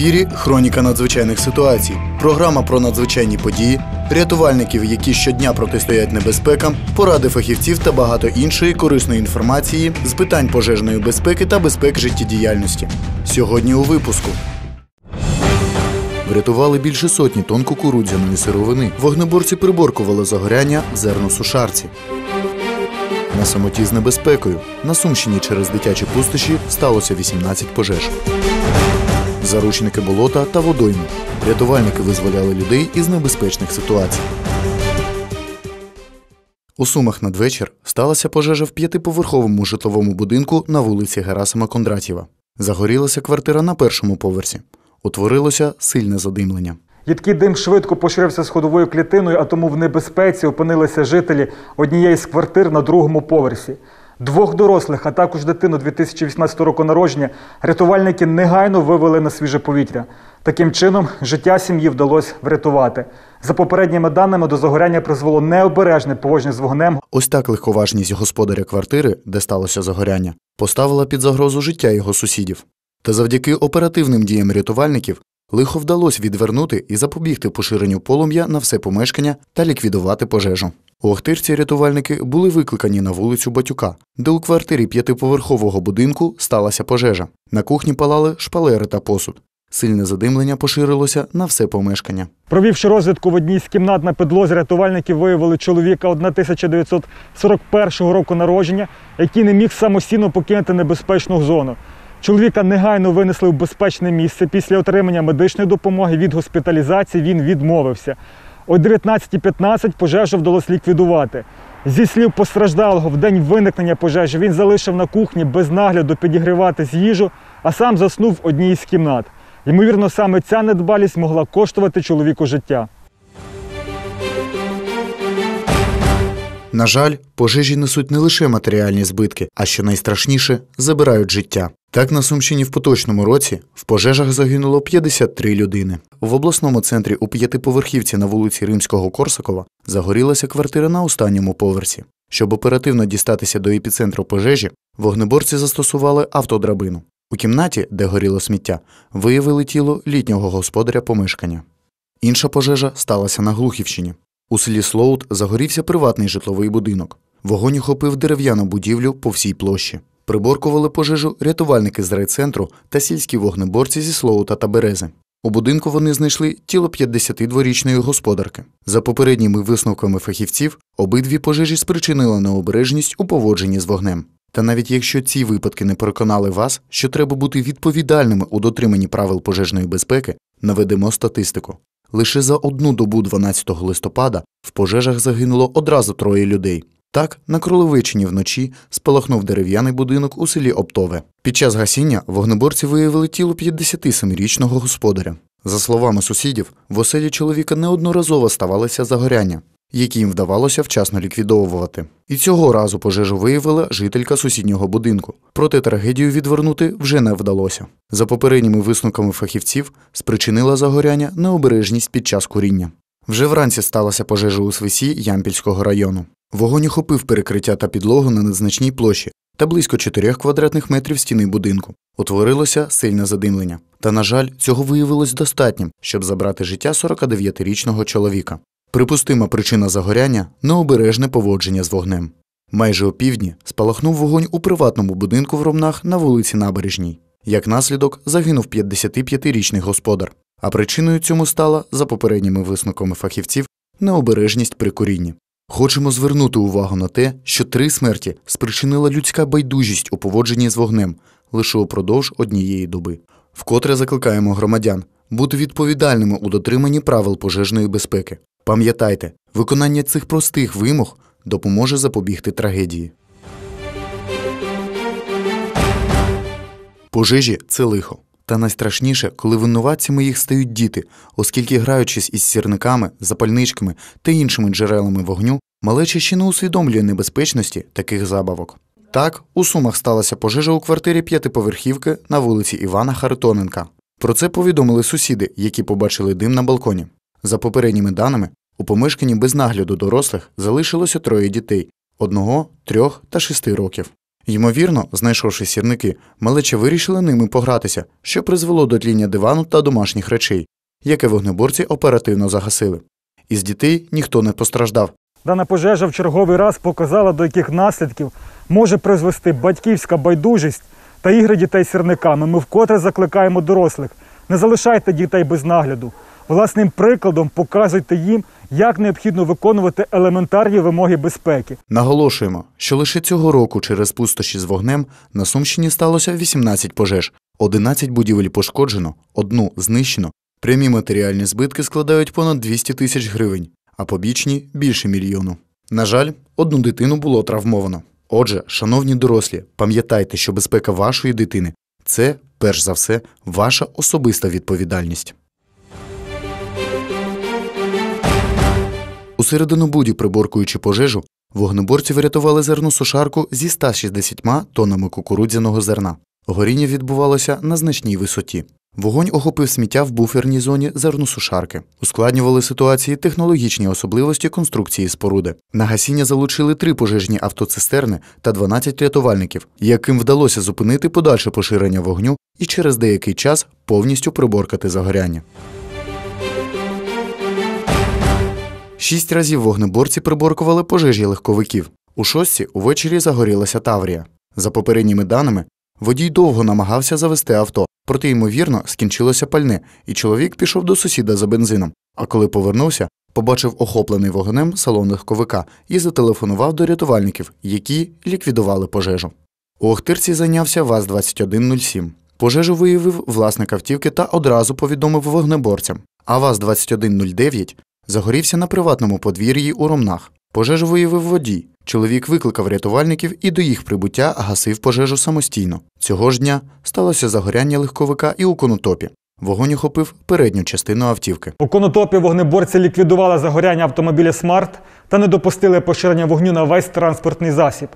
ефірі Хроніка надзвичайних ситуацій, програма про надзвичайні події, рятувальників, які щодня протистоять небезпекам, поради фахівців та багато іншої корисної інформації з питань пожежної безпеки та безпек життєдіяльності. Сьогодні у випуску. Врятували більше сотні тонн кукурудзяної сировини. Вогнеборці приборкували загоряння в зерносушарці. На самоті з небезпекою на Сумщині через дитячі пустощі сталося 18 пожеж заручники болота та водойми. Рятувальники визволяли людей із небезпечних ситуацій. У Сумах надвечір сталася пожежа в п'ятиповерховому житловому будинку на вулиці Герасима Кондратєва. Загорілася квартира на першому поверсі. Утворилося сильне задимлення. Їдкий дим швидко поширився сходовою клітиною, а тому в небезпеці опинилися жителі однієї з квартир на другому поверсі. Двох дорослих, а також дитину 2018 року народження, рятувальники негайно вивели на свіже повітря. Таким чином, життя сім'ї вдалося врятувати. За попередніми даними до загоряння призвело необережне поводження з вогнем. Ось так легковажність господаря квартири, де сталося загоряння, поставила під загрозу життя його сусідів. Та завдяки оперативним діям рятувальників Лихо вдалося відвернути і запобігти поширенню полум'я на все помешкання та ліквідувати пожежу. У Охтирці рятувальники були викликані на вулицю Батюка, де у квартирі п'ятиповерхового будинку сталася пожежа. На кухні палали шпалери та посуд. Сильне задимлення поширилося на все помешкання. Провівши розвідку в одній з кімнат на підлозі, рятувальники виявили чоловіка 1941 року народження, який не міг самостійно покинути небезпечну зону. Чоловіка негайно винесли в безпечне місце. Після отримання медичної допомоги від госпіталізації він відмовився. О 19.15 пожежу вдалося ліквідувати. Зі слів постраждалого, в день виникнення пожежі він залишив на кухні без нагляду підігрівати з їжу, а сам заснув в одній із кімнат. Ймовірно, саме ця недбалість могла коштувати чоловіку життя. На жаль, пожежі несуть не лише матеріальні збитки, а що найстрашніше забирають життя. Так, на Сумщині в поточному році в пожежах загинуло 53 людини. В обласному центрі у п'ятиповерхівці на вулиці Римського Корсакова загорілася квартира на останньому поверсі. Щоб оперативно дістатися до епіцентру пожежі, вогнеборці застосували автодрабину. У кімнаті, де горіло сміття, виявили тіло літнього господаря помешкання. Інша пожежа сталася на Глухівщині. У селі Слоут загорівся приватний житловий будинок. Вогонь охопив дерев'яну будівлю по всій площі. Приборкували пожежу рятувальники з райцентру та сільські вогнеборці зі Слоута та берези. У будинку вони знайшли тіло 52-річної господарки. За попередніми висновками фахівців, обидві пожежі спричинили необережність у поводженні з вогнем. Та навіть якщо ці випадки не переконали вас, що треба бути відповідальними у дотриманні правил пожежної безпеки, наведемо статистику. Лише за одну добу 12 листопада в пожежах загинуло одразу троє людей. Так, на Кроловичині вночі спалахнув дерев'яний будинок у селі Оптове. Під час гасіння вогнеборці виявили тіло 57-річного господаря. За словами сусідів, в оселі чоловіка неодноразово ставалося загоряння, які їм вдавалося вчасно ліквідовувати. І цього разу пожежу виявила жителька сусіднього будинку. Проте трагедію відвернути вже не вдалося. За попередніми висновками фахівців, спричинила загоряння необережність під час куріння. Вже вранці сталася пожежа у свисі Ямпільського району. Вогонь охопив перекриття та підлогу на незначній площі та близько 4 квадратних метрів стіни будинку. Утворилося сильне задимлення. Та, на жаль, цього виявилось достатнім, щоб забрати життя 49-річного чоловіка. Припустима причина загоряння необережне поводження з вогнем. Майже опівдні спалахнув вогонь у приватному будинку в Ромнах на вулиці Набережній. Як наслідок загинув 55-річний господар. А причиною цьому стала, за попередніми висновками фахівців, необережність при курінні. Хочемо звернути увагу на те, що три смерті спричинила людська байдужість у поводженні з вогнем лише упродовж однієї доби. Вкотре закликаємо громадян бути відповідальними у дотриманні правил пожежної безпеки. Пам'ятайте, виконання цих простих вимог допоможе запобігти трагедії. Пожежі це лихо. Та найстрашніше, коли винуватцями їх стають діти, оскільки, граючись із сірниками, запальничками та іншими джерелами вогню, малеча ще не усвідомлює небезпечності таких забавок. Так, у Сумах сталася пожежа у квартирі п'ятиповерхівки на вулиці Івана Харитоненка. Про це повідомили сусіди, які побачили дим на балконі. За попередніми даними, у помешканні без нагляду дорослих залишилося троє дітей одного, трьох та шести років. Ймовірно, знайшовши сірники, малеча вирішила ними погратися, що призвело до тління дивану та домашніх речей, яке вогнеборці оперативно загасили. Із дітей ніхто не постраждав. Дана пожежа в черговий раз показала, до яких наслідків може призвести батьківська байдужість та ігри дітей сірниками. Ми вкотре закликаємо дорослих. Не залишайте дітей без нагляду. Власним прикладом показуйте їм, як необхідно виконувати елементарні вимоги безпеки. Наголошуємо, що лише цього року через пустощі з вогнем на Сумщині сталося 18 пожеж, 11 будівель пошкоджено, одну знищено. Прямі матеріальні збитки складають понад 200 тисяч гривень, а побічні більше мільйону. На жаль, одну дитину було травмовано. Отже, шановні дорослі, пам'ятайте, що безпека вашої дитини це перш за все ваша особиста відповідальність. середину буді, приборкуючи пожежу, вогнеборці врятували зерну сушарку зі 160 тонами кукурудзяного зерна. Горіння відбувалося на значній висоті. Вогонь охопив сміття в буферній зоні зерносушарки. Ускладнювали ситуації технологічні особливості конструкції споруди. На гасіння залучили три пожежні автоцистерни та 12 рятувальників, яким вдалося зупинити подальше поширення вогню і через деякий час повністю приборкати загоряння. Шість разів вогнеборці приборкували пожежі легковиків. У шостій увечері загорілася Таврія. За попередніми даними, водій довго намагався завести авто, проте, ймовірно, скінчилося пальне, і чоловік пішов до сусіда за бензином. А коли повернувся, побачив охоплений вогнем салон легковика і зателефонував до рятувальників, які ліквідували пожежу. У Охтирці зайнявся ВАЗ-2107. Пожежу виявив власник автівки та одразу повідомив вогнеборцям. А ВАЗ-2109 загорівся на приватному подвір'ї у Ромнах. Пожежу виявив водій. Чоловік викликав рятувальників і до їх прибуття гасив пожежу самостійно. Цього ж дня сталося загоряння легковика і у конотопі. Вогонь охопив передню частину автівки. У конотопі вогнеборці ліквідували загоряння автомобіля Смарт та не допустили поширення вогню на весь транспортний засіб.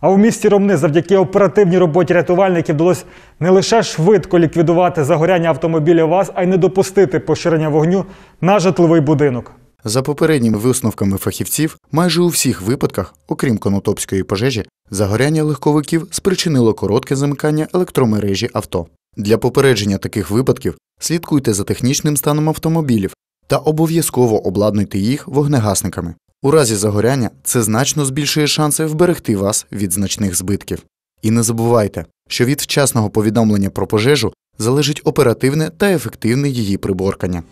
А у місті Ромни завдяки оперативній роботі рятувальників вдалося не лише швидко ліквідувати загоряння автомобіля ВАЗ, а й не допустити поширення вогню на житловий будинок. За попередніми висновками фахівців, майже у всіх випадках, окрім конотопської пожежі, загоряння легковиків спричинило коротке замикання електромережі авто. Для попередження таких випадків слідкуйте за технічним станом автомобілів та обов'язково обладнуйте їх вогнегасниками. У разі загоряння це значно збільшує шанси вберегти вас від значних збитків. І не забувайте, що від вчасного повідомлення про пожежу залежить оперативне та ефективне її приборкання.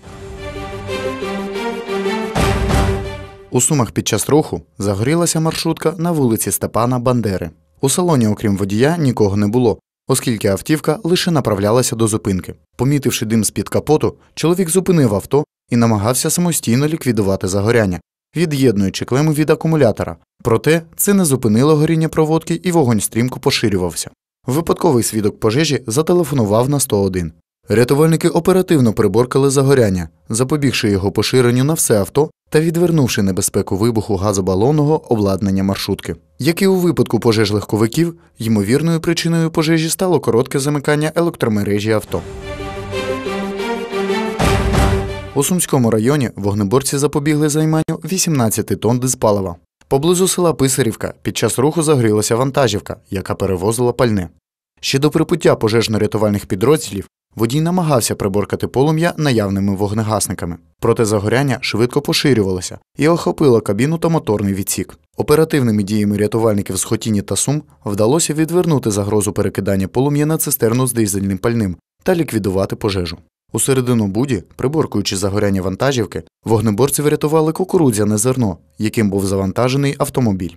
У сумах під час руху загорілася маршрутка на вулиці Степана Бандери. У салоні, окрім водія, нікого не було, оскільки автівка лише направлялася до зупинки. Помітивши дим з під капоту, чоловік зупинив авто і намагався самостійно ліквідувати загоряння, від'єднуючи клему від акумулятора. Проте це не зупинило горіння проводки і вогонь стрімко поширювався. Випадковий свідок пожежі зателефонував на 101. Рятувальники оперативно приборкали загоряння, запобігши його поширенню на все авто та відвернувши небезпеку вибуху газобалонного обладнання маршрутки. Як і у випадку пожеж легковиків, ймовірною причиною пожежі стало коротке замикання електромережі авто. У Сумському районі вогнеборці запобігли займанню 18 тонн дизпалива. Поблизу села Писарівка під час руху загорілася вантажівка, яка перевозила пальне. Ще до припуття пожежно-рятувальних підрозділів водій намагався приборкати полум'я наявними вогнегасниками. Проте загоряння швидко поширювалося і охопило кабіну та моторний відсік. Оперативними діями рятувальників з Хотіні та Сум вдалося відвернути загрозу перекидання полум'я на цистерну з дизельним пальним та ліквідувати пожежу. У середину буді, приборкуючи загоряння вантажівки, вогнеборці врятували кукурудзяне зерно, яким був завантажений автомобіль.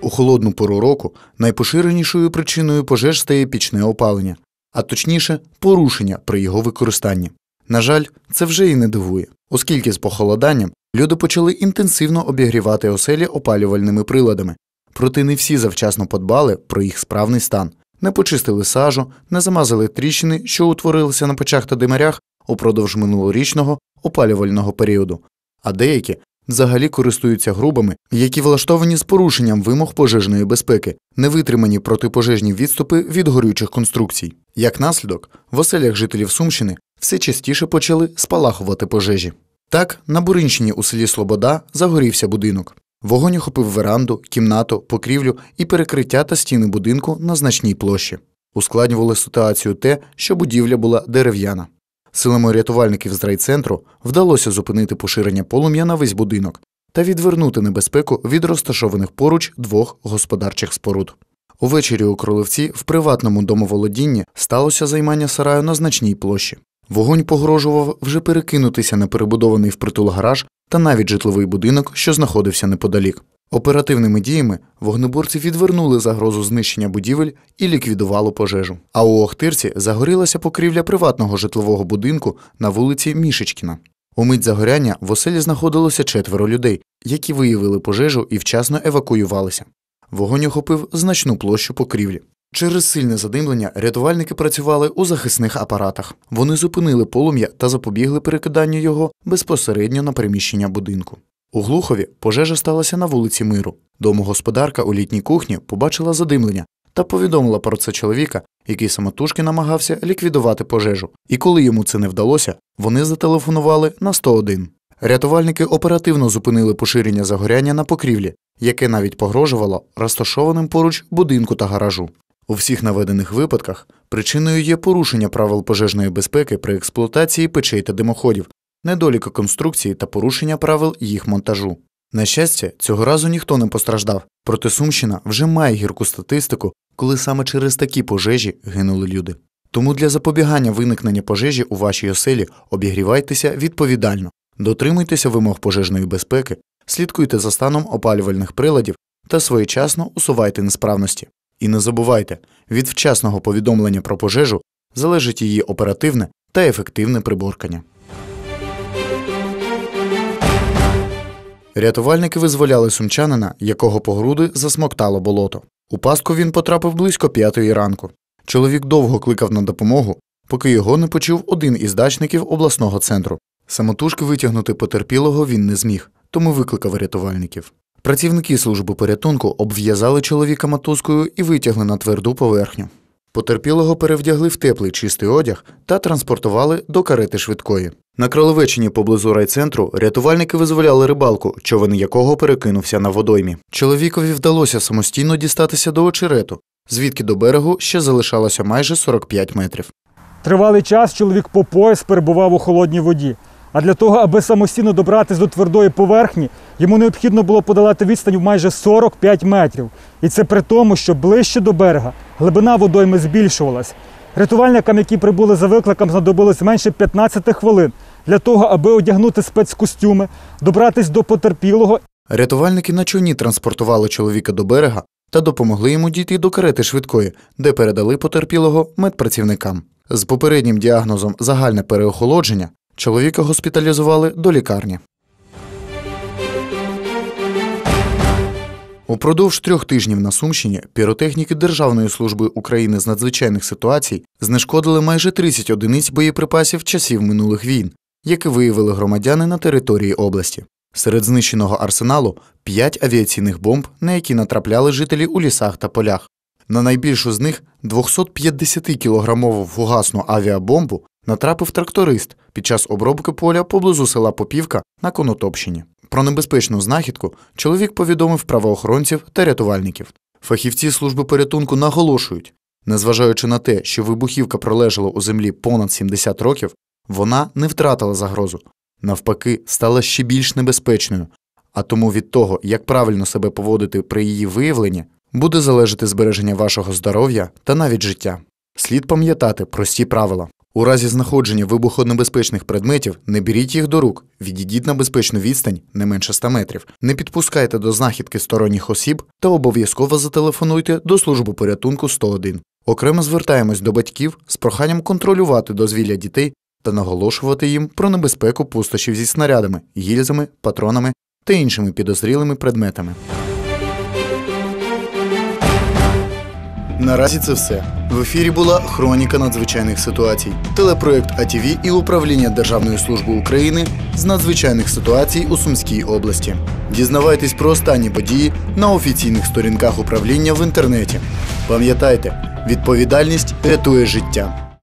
У холодну пору року найпоширенішою причиною пожеж стає пічне опалення, а точніше, порушення при його використанні. На жаль, це вже і не дивує, оскільки з похолоданням люди почали інтенсивно обігрівати оселі опалювальними приладами, проте не всі завчасно подбали про їх справний стан не почистили сажу, не замазали тріщини, що утворилися на печах та димарях упродовж минулорічного опалювального періоду, а деякі взагалі користуються грубами, які влаштовані з порушенням вимог пожежної безпеки, не витримані протипожежні відступи від горючих конструкцій. Як наслідок, в оселях жителів Сумщини все частіше почали спалахувати пожежі. Так, на Буринщині у селі Слобода загорівся будинок. Вогонь охопив веранду, кімнату, покрівлю і перекриття та стіни будинку на значній площі. Ускладнювало ситуацію те, що будівля була дерев'яна. Силами рятувальників з райцентру вдалося зупинити поширення полум'я на весь будинок та відвернути небезпеку від розташованих поруч двох господарчих споруд. Увечері у кроливці в приватному домоволодінні сталося займання сараю на значній площі. Вогонь погрожував вже перекинутися на перебудований впритул гараж та навіть житловий будинок, що знаходився неподалік. Оперативними діями вогнеборці відвернули загрозу знищення будівель і ліквідували пожежу. А у Охтирці загорілася покрівля приватного житлового будинку на вулиці Мішечкіна. У мить загоряння в оселі знаходилося четверо людей, які виявили пожежу і вчасно евакуювалися. Вогонь охопив значну площу покрівлі. Через сильне задимлення рятувальники працювали у захисних апаратах. Вони зупинили полум'я та запобігли перекиданню його безпосередньо на приміщення будинку. У Глухові пожежа сталася на вулиці Миру. Домогосподарка у літній кухні побачила задимлення та повідомила про це чоловіка, який самотужки намагався ліквідувати пожежу. І коли йому це не вдалося, вони зателефонували на 101. Рятувальники оперативно зупинили поширення загоряння на покрівлі, яке навіть погрожувало розташованим поруч будинку та гаражу. У всіх наведених випадках причиною є порушення правил пожежної безпеки при експлуатації печей та димоходів, недоліки конструкції та порушення правил їх монтажу. На щастя, цього разу ніхто не постраждав, проте Сумщина вже має гірку статистику, коли саме через такі пожежі гинули люди. Тому для запобігання виникнення пожежі у вашій оселі обігрівайтеся відповідально, дотримуйтеся вимог пожежної безпеки, слідкуйте за станом опалювальних приладів та своєчасно усувайте несправності. І не забувайте, від вчасного повідомлення про пожежу залежить її оперативне та ефективне приборкання. Рятувальники визволяли сумчанина, якого по груди засмоктало болото. У паску він потрапив близько п'ятої ранку. Чоловік довго кликав на допомогу, поки його не почув один із дачників обласного центру. Самотужки витягнути потерпілого він не зміг, тому викликав рятувальників. Працівники служби порятунку обв'язали чоловіка мотузкою і витягли на тверду поверхню. Потерпілого перевдягли в теплий чистий одяг та транспортували до карети швидкої. На Кроловеччині поблизу райцентру рятувальники визволяли рибалку, човен якого перекинувся на водоймі. Чоловікові вдалося самостійно дістатися до очерету, звідки до берегу ще залишалося майже 45 метрів. Тривалий час чоловік по пояс перебував у холодній воді. А для того, аби самостійно добратися до твердої поверхні, йому необхідно було подолати відстань в майже 45 метрів. І це при тому, що ближче до берега глибина водойми збільшувалась. Рятувальникам, які прибули за викликом, знадобилось менше 15 хвилин для того, аби одягнути спецкостюми, добратись до потерпілого. Рятувальники на човні транспортували чоловіка до берега та допомогли йому дійти до карети швидкої, де передали потерпілого медпрацівникам. З попереднім діагнозом загальне переохолодження Чоловіка госпіталізували до лікарні. Упродовж трьох тижнів на Сумщині піротехніки Державної служби України з надзвичайних ситуацій знешкодили майже 30 одиниць боєприпасів часів минулих війн, які виявили громадяни на території області. Серед знищеного арсеналу п'ять авіаційних бомб, на які натрапляли жителі у лісах та полях. На найбільшу з них 250 кілограмову фугасну авіабомбу натрапив тракторист під час обробки поля поблизу села Попівка на Конотопщині. Про небезпечну знахідку чоловік повідомив правоохоронців та рятувальників. Фахівці служби порятунку наголошують, незважаючи на те, що вибухівка пролежала у землі понад 70 років, вона не втратила загрозу, навпаки, стала ще більш небезпечною. А тому від того, як правильно себе поводити при її виявленні, буде залежати збереження вашого здоров'я та навіть життя. Слід пам'ятати прості правила. У разі знаходження вибухонебезпечних предметів не беріть їх до рук, відійдіть на безпечну відстань не менше 100 метрів, не підпускайте до знахідки сторонніх осіб та обов'язково зателефонуйте до служби порятунку 101. Окремо звертаємось до батьків з проханням контролювати дозвілля дітей та наголошувати їм про небезпеку пустощів зі снарядами, гільзами, патронами та іншими підозрілими предметами. Наразі це все в ефірі. Була хроніка надзвичайних ситуацій. Телепроект АТВ і управління Державної служби України з надзвичайних ситуацій у Сумській області. Дізнавайтесь про останні події на офіційних сторінках управління в інтернеті. Пам'ятайте, відповідальність рятує життя.